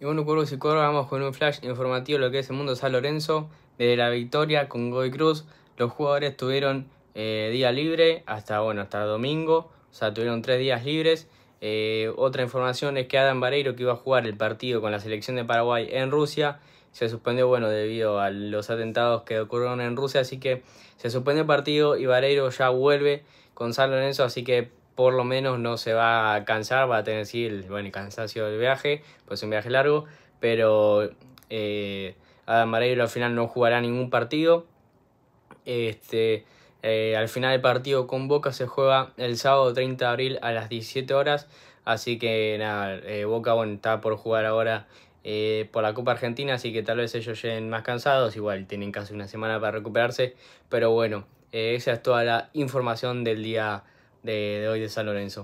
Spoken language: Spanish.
Y bueno, Cruz y vamos con un flash informativo de lo que es el mundo San Lorenzo. Desde la victoria con Goy Cruz, los jugadores tuvieron eh, día libre hasta, bueno, hasta domingo. O sea, tuvieron tres días libres. Eh, otra información es que Adam Vareiro, que iba a jugar el partido con la selección de Paraguay en Rusia, se suspendió, bueno, debido a los atentados que ocurrieron en Rusia. Así que se suspendió el partido y Vareiro ya vuelve con San Lorenzo. Así que por lo menos no se va a cansar, va a tener sí el, bueno, cansancio del viaje, pues es un viaje largo, pero eh, Adam al final no jugará ningún partido. Este, eh, al final el partido con Boca se juega el sábado 30 de abril a las 17 horas, así que nada, eh, Boca bueno, está por jugar ahora eh, por la Copa Argentina, así que tal vez ellos lleguen más cansados, igual tienen casi una semana para recuperarse, pero bueno, esa es toda la información del día de, de hoy de San Lorenzo.